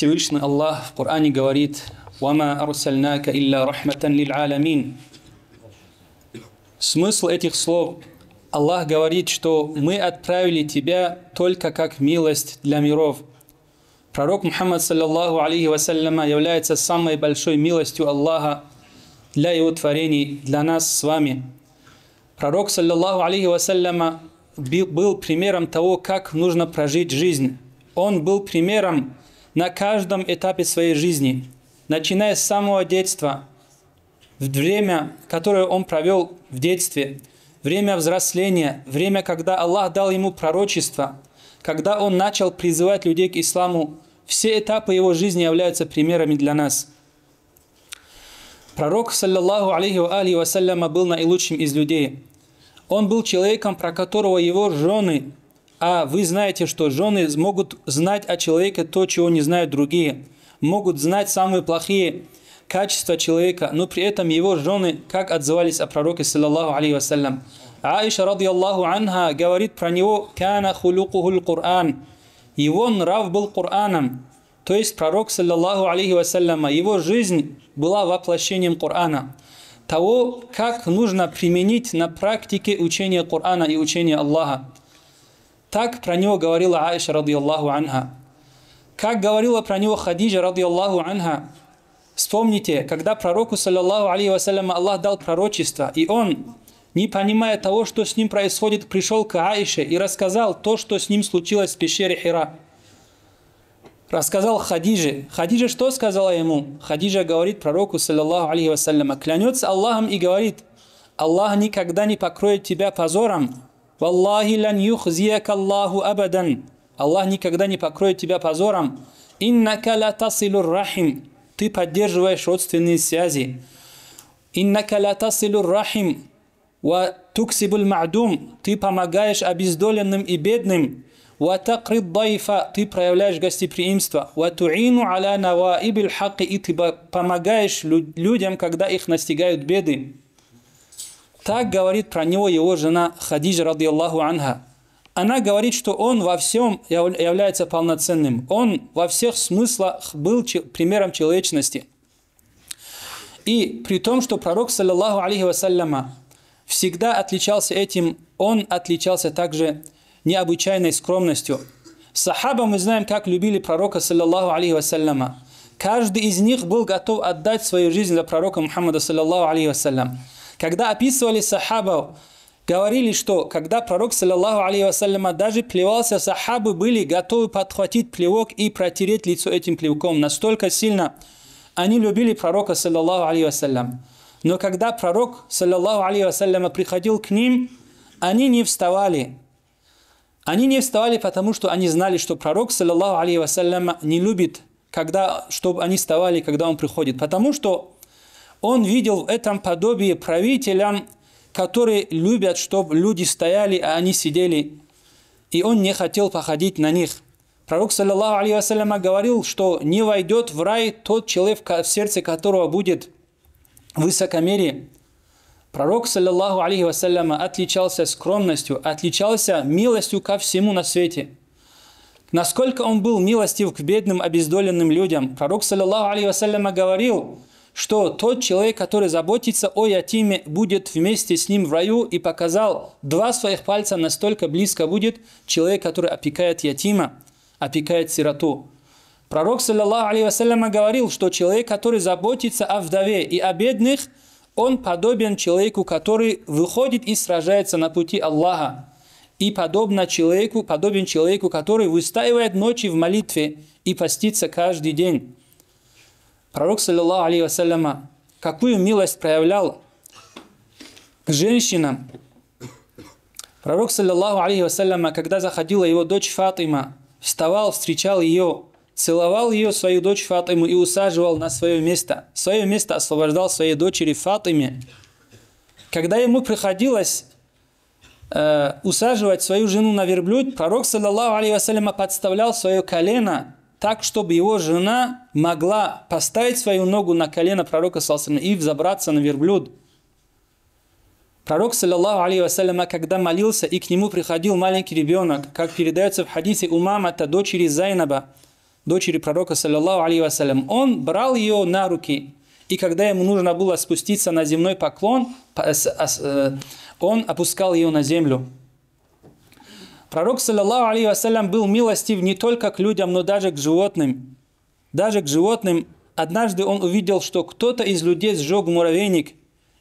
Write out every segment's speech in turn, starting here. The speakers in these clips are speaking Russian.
Всевышний Аллах в Коране говорит «Вама арсальнака илля рахматан лиль аламин». Смысл этих слов – Аллах говорит, что мы отправили тебя только как милость для миров. Пророк Мухаммад, саллаллаху алейхи вассаляма, является самой большой милостью Аллаха для его творений, для нас с вами. Пророк, саллаллаху алейхи вассаляма, был примером того, как нужно прожить жизнь. Он был примером на каждом этапе своей жизни, начиная с самого детства, время, которое он провел в детстве, время взросления, время, когда Аллах дал ему пророчество, когда он начал призывать людей к исламу, все этапы его жизни являются примерами для нас. Пророк, саллаллаху алейхи алейхи вассаляма, был наилучшим из людей. Он был человеком, про которого его жены а вы знаете, что жены могут знать о человеке то, чего не знают другие. Могут знать самые плохие качества человека, но при этом его жены как отзывались о пророке, саллаллаху алейхи вассалям. Аиша, радиаллаху анха, говорит про него, «Кана хулюкухуль Его нрав был Кораном, То есть пророк, саллаллаху алейхи вассаляма, его жизнь была воплощением Корана, Того, как нужно применить на практике учение Корана и учение Аллаха. Так про него говорила Аиша, радиаллаху анха. Как говорила про него Хадижа, радиаллаху анха. Вспомните, когда пророку, саллиллаху алейхи вассалям, Аллах дал пророчество, и он, не понимая того, что с ним происходит, пришел к Аише и рассказал то, что с ним случилось в пещере Хира. Рассказал Хадиже. Хадижа что сказала ему? Хадижа говорит пророку, саллиллаху алейхи вассаляма, клянется Аллахом и говорит, Аллах никогда не покроет тебя позором, «Валлахи лян юхзияка Аллаху абадан». Аллах никогда не покроет тебя позором. «Иннака ла тасилур рахим». Ты поддерживаешь родственные связи. «Иннака ла тасилур рахим». «Ва туксибуль ма'дум». Ты помогаешь обездоленным и бедным. «Ва такрид дайфа». Ты проявляешь гостеприимство. «Ва туину аля наваибиль хакки». И ты помогаешь людям, когда их настигают беды. Так говорит про него его жена Хадижа, радиаллаху анха. Она говорит, что он во всем является полноценным. Он во всех смыслах был примером человечности. И при том, что пророк, саллаллаху алейхи вассаляма, всегда отличался этим, он отличался также необычайной скромностью. Сахаба мы знаем, как любили пророка, саллаллаху алейхи вассаляма. Каждый из них был готов отдать свою жизнь за пророка Мухаммада, саллаллаху алейхи вассалям. Когда описывали сахабов, говорили, что когда пророк, саллиллаху алейхи даже плевался, сахабы были готовы подхватить плевок и протереть лицо этим плевком. Настолько сильно они любили пророка, саллиллаху алейхи Но когда пророк, саллиллаху алейхи приходил к ним, они не вставали. Они не вставали, потому что они знали, что пророк, саллиллаху алейхи не любит, когда, чтобы они вставали, когда он приходит. Потому что он видел в этом подобие правителя, которые любят, чтобы люди стояли, а они сидели. И он не хотел походить на них. Пророк, саллиллаху алейхи вассаляма, говорил, что не войдет в рай тот человек, в сердце которого будет высокомерие. Пророк, саллиллаху алейхи вассаляма, отличался скромностью, отличался милостью ко всему на свете. Насколько он был милостив к бедным, обездоленным людям. Пророк, саллиллаху алейхи вассаляма, говорил – что тот человек, который заботится о ятиме, будет вместе с ним в раю и показал два своих пальца, настолько близко будет человек, который опекает ятима, опекает сироту. Пророк, саллиллаху говорил, что человек, который заботится о вдове и о бедных, он подобен человеку, который выходит и сражается на пути Аллаха. И подобно человеку, подобен человеку, который выстаивает ночи в молитве и постится каждый день. Пророк, саллиллаху алейхи вассаляма, какую милость проявлял к женщинам. Пророк, саллиллаху алейхи вассаляма, когда заходила его дочь Фатима, вставал, встречал ее, целовал ее, свою дочь Фатиму, и усаживал на свое место. Свое место освобождал своей дочери Фатиме. Когда ему приходилось э, усаживать свою жену на верблюд, пророк, саллиллаху алейхи вассаляма, подставлял свое колено – так, чтобы его жена могла поставить свою ногу на колено пророка Саласана и взобраться на верблюд. Пророк, саллиллаху алейхи вассаляма, когда молился, и к нему приходил маленький ребенок, как передается в хадисе Умамата, дочери Зайнаба, дочери пророка, саллиллаху алейхи вассалям, он брал ее на руки, и когда ему нужно было спуститься на земной поклон, а, э, он опускал ее на землю. Пророк, саллиллаху алейхи вассалям, был милостив не только к людям, но даже к животным. Даже к животным. Однажды он увидел, что кто-то из людей сжег муравейник.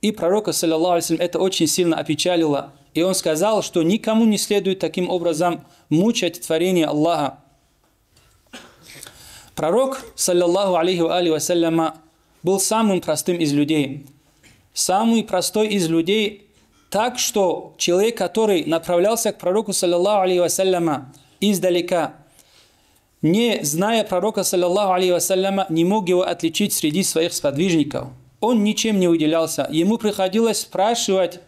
И пророка, саллиллаху алейхи это очень сильно опечалило. И он сказал, что никому не следует таким образом мучать творение Аллаха. Пророк, саллиллаху алейхи вассаляма, был самым простым из людей. Самый простой из людей – так что человек, который направлялся к пророку, саллиллаху алейхи вассаляма, издалека, не зная пророка, саллиллаху алейхи вассаляма, не мог его отличить среди своих сподвижников. Он ничем не уделялся. Ему приходилось спрашивать,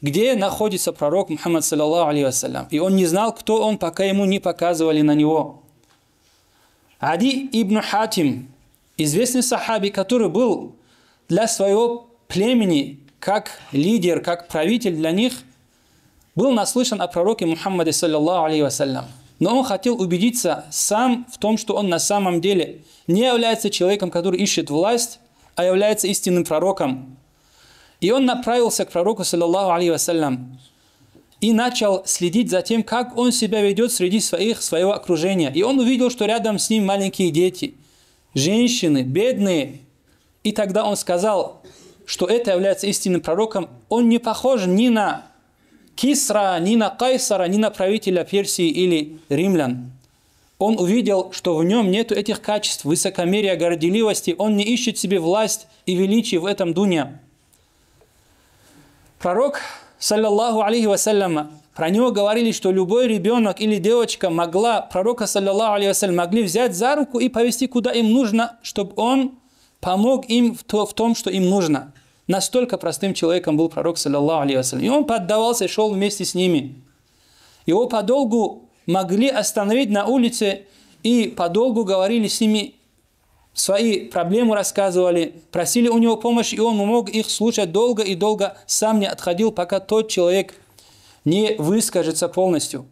где находится пророк Мухаммад, саллиллаху алейхи вассалям. И он не знал, кто он, пока ему не показывали на него. Ади ибн Хатим, известный сахаби, который был для своего племени как лидер, как правитель для них, был наслышан о пророке Мухаммаде, саллиллаху алейхи вассалям. Но он хотел убедиться сам в том, что он на самом деле не является человеком, который ищет власть, а является истинным пророком. И он направился к пророку, саллиллаху алейхи вассалям, и начал следить за тем, как он себя ведет среди своих, своего окружения. И он увидел, что рядом с ним маленькие дети, женщины, бедные. И тогда он сказал, что это является истинным пророком, он не похож ни на Кисра, ни на Кайсара, ни на правителя Персии или римлян. Он увидел, что в нем нет этих качеств, высокомерия, горделивости. Он не ищет себе власть и величие в этом дуне. Пророк, саллиллаху алейхи вассаляма, про него говорили, что любой ребенок или девочка могла, пророка, саллиллаху алейхи вассалям, могли взять за руку и повести куда им нужно, чтобы он помог им в, то, в том, что им нужно. Настолько простым человеком был пророк, саллаллаху И он поддавался и шел вместе с ними. Его подолгу могли остановить на улице и подолгу говорили с ними, свои проблемы рассказывали, просили у него помощь, и он мог их слушать долго и долго, сам не отходил, пока тот человек не выскажется полностью.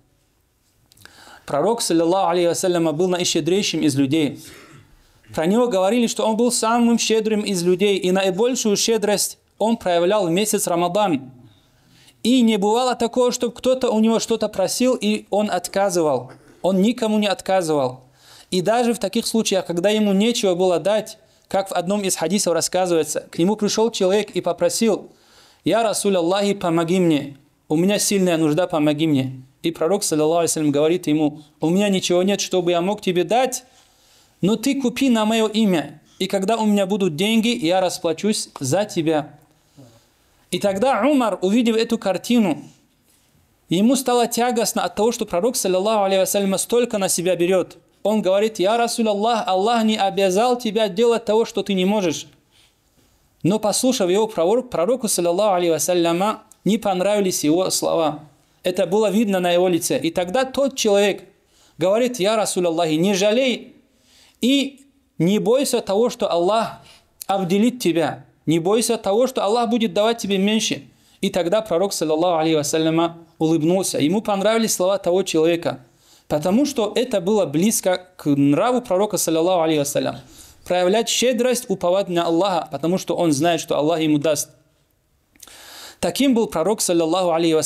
Пророк, саллиллаху алейхи вассаляма, был наищедрейшим из людей – про него говорили, что он был самым щедрым из людей, и наибольшую щедрость он проявлял в месяц Рамадан. И не бывало такого, чтобы кто-то у него что-то просил, и он отказывал. Он никому не отказывал. И даже в таких случаях, когда ему нечего было дать, как в одном из хадисов рассказывается, к нему пришел человек и попросил, «Я, Расуль Аллахи, помоги мне, у меня сильная нужда, помоги мне». И пророк, саллиллаху говорит ему, «У меня ничего нет, чтобы я мог тебе дать, но ты купи на мое имя, и когда у меня будут деньги, я расплачусь за тебя. И тогда Умар, увидев эту картину, ему стало тягостно от того, что пророк, саллиллаху алейхи вассалям, столько на себя берет. Он говорит, «Я, Расуль Аллах, Аллах не обязал тебя делать того, что ты не можешь». Но послушав его пророк, пророку, саллиллаху алейхи вассаляма, не понравились его слова. Это было видно на его лице. И тогда тот человек говорит, «Я, Расуль Аллах, не жалей и не бойся того, что Аллах обделит тебя. Не бойся того, что Аллах будет давать тебе меньше. И тогда пророк, саллаллаху алейхи улыбнулся. Ему понравились слова того человека, потому что это было близко к нраву пророка, саллаллаху алейхи Проявлять щедрость, уповать на Аллаха, потому что он знает, что Аллах ему даст. Таким был пророк, саллаллаху алейхи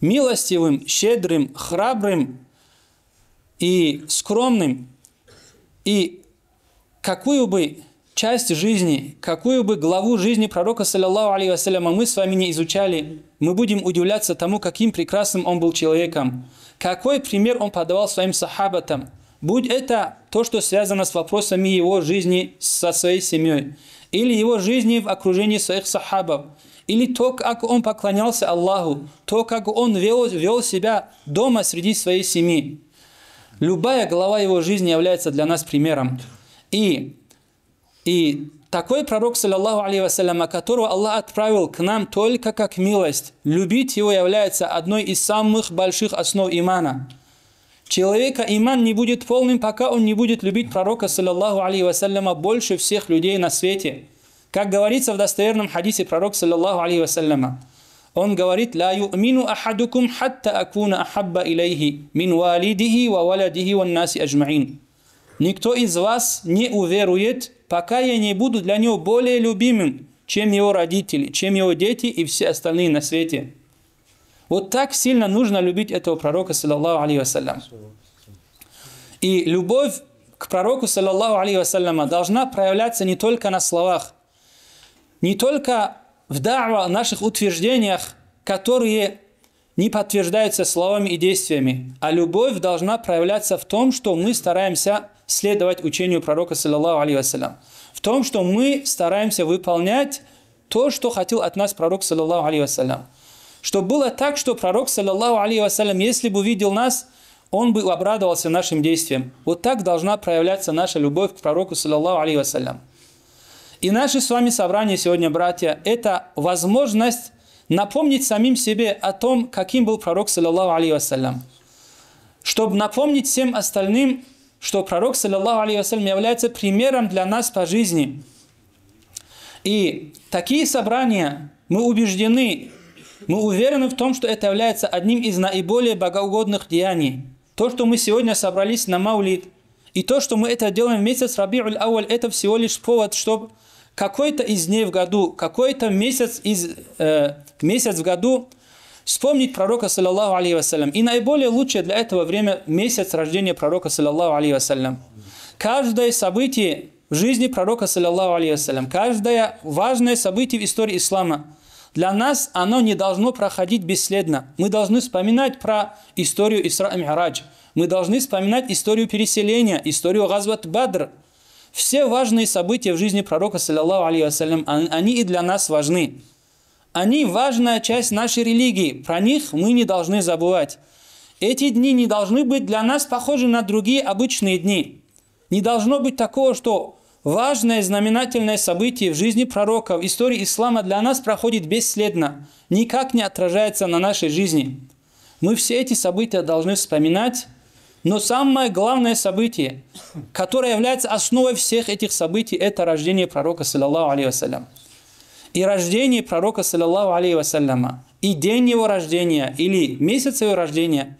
милостивым, щедрым, храбрым и скромным. И какую бы часть жизни, какую бы главу жизни пророка, саллиллаху алейхи вассаляма, мы с вами не изучали, мы будем удивляться тому, каким прекрасным он был человеком, какой пример он подавал своим сахабатам, будь это то, что связано с вопросами его жизни со своей семьей, или его жизни в окружении своих сахабов, или то, как он поклонялся Аллаху, то, как он вел, вел себя дома среди своей семьи. Любая глава его жизни является для нас примером. И, и такой пророк, саллиллаху алейхи вассаляма, которого Аллах отправил к нам только как милость, любить его является одной из самых больших основ имана. Человека иман не будет полным, пока он не будет любить пророка, саллиллаху алейхи вассаляма, больше всех людей на свете. Как говорится в достоверном хадисе пророк, саллиллаху алейхи вассаляма, он говорит, «Ла юмину ахадукум хатта акуна ахабба илейхи мин валидихи ва валядихи ван наси аджмаин». Никто из вас не уверует, пока я не буду для него более любимым, чем его родители, чем его дети и все остальные на свете. Вот так сильно нужно любить этого пророка, саллаллаху алейхи вассалям. И любовь к пророку, саллаллаху алейхи вассаляма, должна проявляться не только на словах, не только в дава, наших утверждениях, которые не подтверждаются словами и действиями, а любовь должна проявляться в том, что мы стараемся следовать учению пророка, саллаллаху алейхи вассалям, в том, что мы стараемся выполнять то, что хотел от нас пророк, саллаллаху алейхи вассалям. Что было так, что пророк, саллаллаху алейхи вассалям, если бы увидел нас, он бы обрадовался нашим действиям. Вот так должна проявляться наша любовь к пророку, саллаллаху алейхи вассалям. И наше с вами собрание сегодня, братья, это возможность напомнить самим себе о том, каким был пророк, саллиллаху алейхи вассалям. Чтобы напомнить всем остальным, что пророк, саллиллаху алейхи вассалям, является примером для нас по жизни. И такие собрания, мы убеждены, мы уверены в том, что это является одним из наиболее богоугодных деяний. То, что мы сегодня собрались на Маулид, и то, что мы это делаем вместе с Рабиуль Ауаль, это всего лишь повод, чтобы какой-то из дней в году, какой-то месяц, из, э, месяц в году вспомнить пророка, саллаллаху алейхи вассалям. И наиболее лучшее для этого время месяц рождения пророка, саллаллаху алейхи вассалям. Каждое событие в жизни пророка, саллаллаху алейхи вассалям, каждое важное событие в истории ислама, для нас оно не должно проходить бесследно. Мы должны вспоминать про историю Исра и Мирадж. Мы должны вспоминать историю переселения, историю Газват Бадр – все важные события в жизни пророка, саллиллаху алейхи они и для нас важны. Они важная часть нашей религии, про них мы не должны забывать. Эти дни не должны быть для нас похожи на другие обычные дни. Не должно быть такого, что важное знаменательное событие в жизни пророка, в истории ислама для нас проходит бесследно, никак не отражается на нашей жизни. Мы все эти события должны вспоминать, но самое главное событие, которое является основой всех этих событий, это рождение пророка, саллаллаху алейхи вассалям. И рождение пророка, саллаллаху алейхи вассаляма, и день его рождения, или месяц его рождения,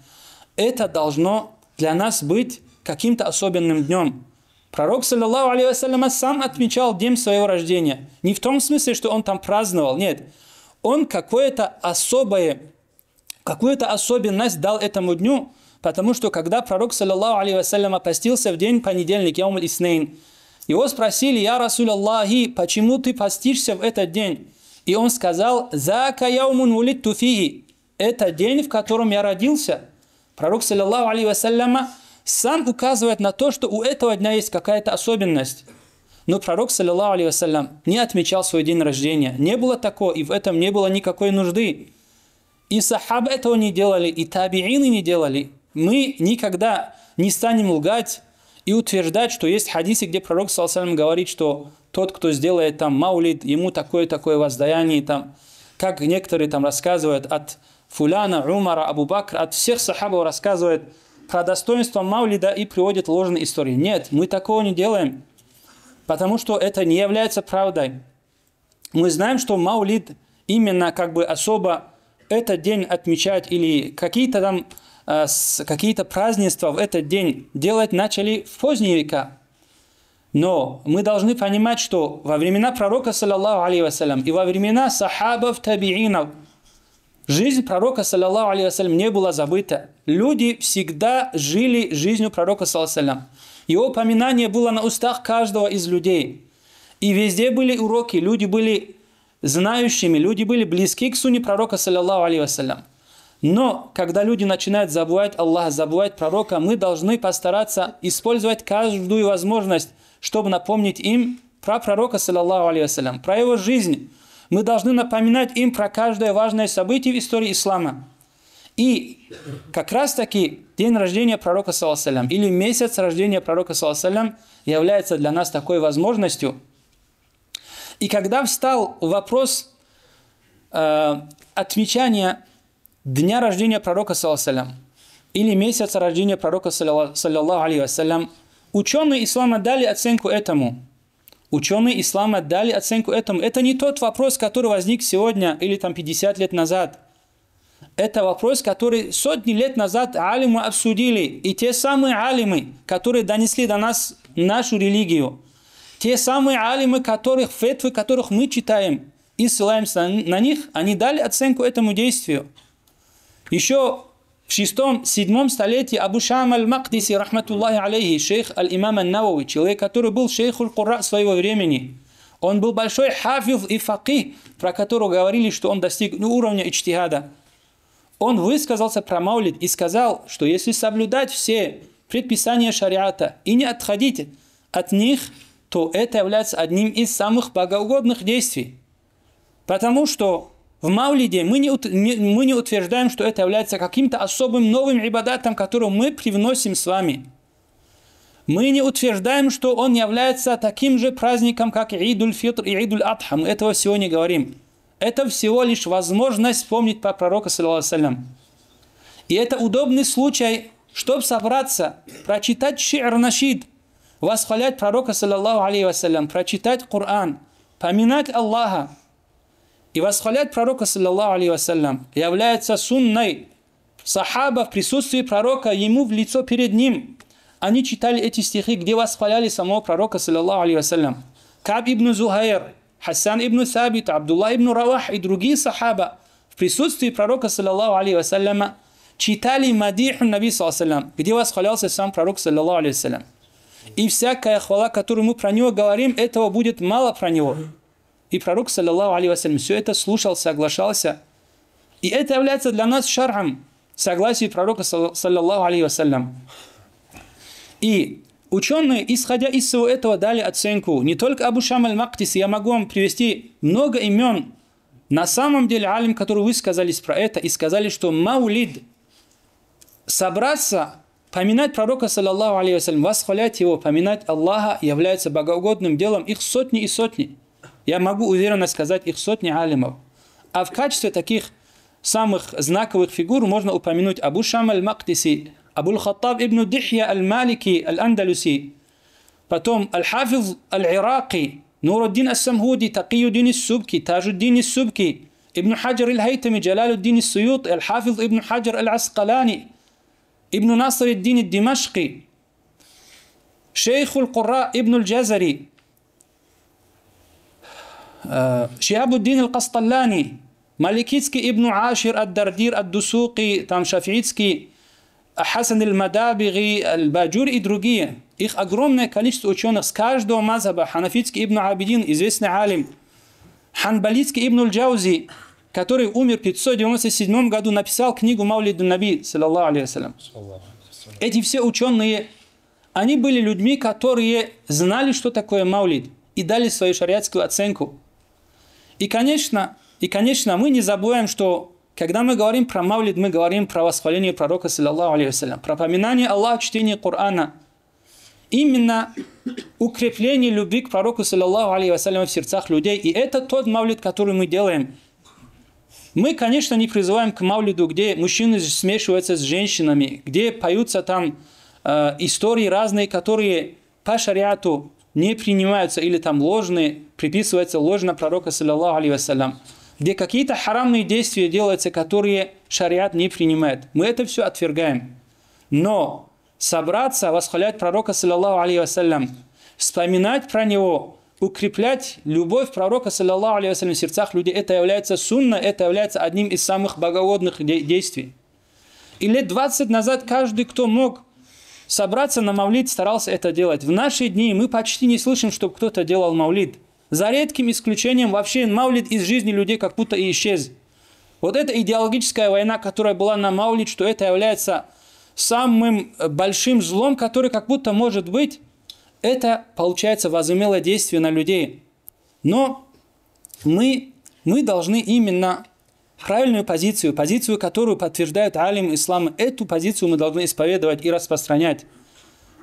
это должно для нас быть каким-то особенным днем. Пророк, саллаллаху алейхи вассаляма, сам отмечал день своего рождения. Не в том смысле, что он там праздновал, нет. Он какое-то особое, какую-то особенность дал этому дню – Потому что когда пророк, саллиллаху алейхи постился в день понедельник, я яум иснейн, его спросили, «Я Расуль Аллахи, почему ты постишься в этот день?» И он сказал, «Зака яумун улит туфии». Это день, в котором я родился. Пророк, саллиллаху алейхи сам указывает на то, что у этого дня есть какая-то особенность. Но пророк, саллиллаху алейхи не отмечал свой день рождения. Не было такого, и в этом не было никакой нужды. И сахаб этого не делали, и табиины не делали. Мы никогда не станем лгать и утверждать, что есть хадисы, где пророк Салсалям говорит, что тот, кто сделает там маулид, ему такое-такое воздаяние, там, как некоторые там рассказывают от Фуляна, Умара, Абу Бакр, от всех сахабов рассказывают про достоинство маулида и приводят ложные истории. Нет, мы такого не делаем, потому что это не является правдой. Мы знаем, что маулид именно как бы особо этот день отмечать или какие-то там Э, какие-то празднества в этот день делать начали в поздние века. Но мы должны понимать, что во времена пророка, саллаллаху алейхи вассалям, и во времена сахабов, табиинов, жизнь пророка, саллаллаху алейхи вассалям, не была забыта. Люди всегда жили жизнью пророка, саллаллаху алейхи вассалям. Его поминание было на устах каждого из людей. И везде были уроки, люди были знающими, люди были близки к суне пророка, саллаллаху алейхи вассалям. Но когда люди начинают забывать Аллаха, забывать пророка, мы должны постараться использовать каждую возможность, чтобы напомнить им про пророка, саллаллаху алейхи про его жизнь. Мы должны напоминать им про каждое важное событие в истории ислама. И как раз-таки день рождения пророка, саллаллаху или месяц рождения пророка, саллаллаху является для нас такой возможностью. И когда встал вопрос э, отмечания дня рождения пророка, саллаллаху или месяца рождения пророка, саллаллаху алейхи вассалям, ученые ислама дали оценку этому. Ученые ислама дали оценку этому. Это не тот вопрос, который возник сегодня или там 50 лет назад. Это вопрос, который сотни лет назад алимы обсудили. И те самые алимы, которые донесли до нас нашу религию. Те самые алимы, которых, фетвы которых мы читаем и ссылаемся на них, они дали оценку этому действию. Еще в шестом-седьмом столетии Абу Шам аль-Макдиси, рахматуллахи алейхи, шейх аль-Имам аль-Навави, человек, который был шейху шейхуль Кура своего времени, он был большой хафив и факих, про которого говорили, что он достиг ну, уровня ичтихада. Он высказался про Маулид и сказал, что если соблюдать все предписания шариата и не отходить от них, то это является одним из самых богоугодных действий. Потому что в Маулиде мы не, мы не утверждаем, что это является каким-то особым новым ибадатом, которого мы привносим с вами. Мы не утверждаем, что он является таким же праздником, как Идуль Фитр и Идуль Адха. Мы этого всего не говорим. Это всего лишь возможность вспомнить про пророка, саллиллаху И это удобный случай, чтобы собраться, прочитать ши'р нашид, восхвалять пророка, саллиллаху алейхи вассалям, прочитать Коран, поминать Аллаха, и восхвалять пророка, саллаллаху алейхи вассалям, является сунной сахаба в присутствии пророка ему в лицо перед ним. Они читали эти стихи, где восхваляли самого пророка, саллаллаху алейхи вассалям. Каб ибн Зухайр, Хасан ибн Сабит, Абдулла ибн Равах и другие сахаба в присутствии пророка, саллаллаху алейхи вассаляма, читали Мадиху Наби, саллаллаху где восхвалялся сам пророк, саллаллаху алейхи вассалям. И всякая хвала, которую мы про него говорим, этого будет мало про него. И пророк, саллиллаху алейхи все это слушал, соглашался. И это является для нас шаром, согласие пророка, саллиллаху алейхи вассалям. И ученые, исходя из всего этого, дали оценку. Не только Абу Шам аль-Мактис, я могу вам привести много имен. На самом деле, алим, которые высказались про это и сказали, что маулид, собраться, поминать пророка, саллиллаху алейхи вассалям, восхвалять его, поминать Аллаха, является богоугодным делом их сотни и сотни. Я могу уверенно сказать их сотни алимов. А в качестве таких самых знаковых фигур можно упомянуть Абу Шам аль-Мактиси, Абу Хаттаб ибн Дихья аль-Малики аль-Андалюси, потом аль-Хафиз аль-Иракий, Нуруддин Ас-Самхуди, Такиюддин Ис-Субки, Тажуддин Ис-Субки, Ибн Хаджар Аль-Хайтами, Джалалуддин Ис-Суют, Аль-Хафиз Ибн Хаджар Аль-Аскалани, Ибн Наср Ид-Дин Ид-Димашки, Шейх Аль-Кура Ибн Аль-Джазари, Э, Шиаб Уддин Аль-Касталлани, Маликитский Ибн Ашир, Ад-Дардир, Ад-Дусуки, там Шафиитский, Хасан Аль-Мадабиги, Аль-Баджур и другие. Их огромное количество ученых с каждого мазаба. Ханафитский Ибн Абидин, известный алим. Ханбалитский Ибн Аль-Джаузи, который умер в 597 году, написал книгу Маулиду Наби, саллаллаху алейхи Эти все ученые, они были людьми, которые знали, что такое маулид, и дали свою шариатскую оценку – и, конечно, и, конечно, мы не забываем, что когда мы говорим про Мавлид, мы говорим про восхваление пророка, саллиллаху алейхи про поминание Аллаха, чтение Корана. Именно укрепление любви к пророку, саллиллаху алейхи вассалям, в сердцах людей. И это тот Мавлид, который мы делаем. Мы, конечно, не призываем к Мавлиду, где мужчины смешиваются с женщинами, где поются там э, истории разные, которые по шариату не принимаются или там ложные, приписывается ложно пророка, саллиллаху алейхи вассалям, где какие-то харамные действия делаются, которые шариат не принимает. Мы это все отвергаем. Но собраться, восхвалять пророка, саллиллаху алейхи вассалям, вспоминать про него, укреплять любовь пророка, саллиллаху алейхи вассалям, в сердцах людей, это является сунна, это является одним из самых боговодных действий. И лет 20 назад каждый, кто мог, собраться на мавлид старался это делать. В наши дни мы почти не слышим, чтобы кто-то делал мавлид. За редким исключением вообще мавлид из жизни людей как будто и исчез. Вот эта идеологическая война, которая была на мавлид, что это является самым э, большим злом, который как будто может быть, это, получается, возымело действие на людей. Но мы, мы должны именно правильную позицию, позицию, которую подтверждают алим ислам, эту позицию мы должны исповедовать и распространять.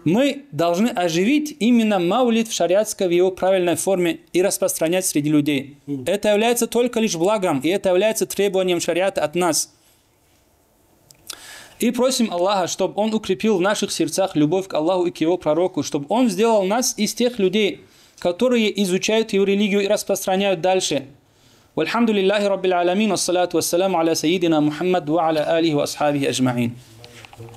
Мы должны оживить именно маулит в шариатской в его правильной форме и распространять среди людей. Это является только лишь благом, и это является требованием шариата от нас. И просим Аллаха, чтобы Он укрепил в наших сердцах любовь к Аллаху и к Его пророку, чтобы Он сделал нас из тех людей, которые изучают Его религию и распространяют дальше – والحمد لله رب العالمين والصلاة والسلام على سيدنا محمد وعلى آله وأصحابه أجمعين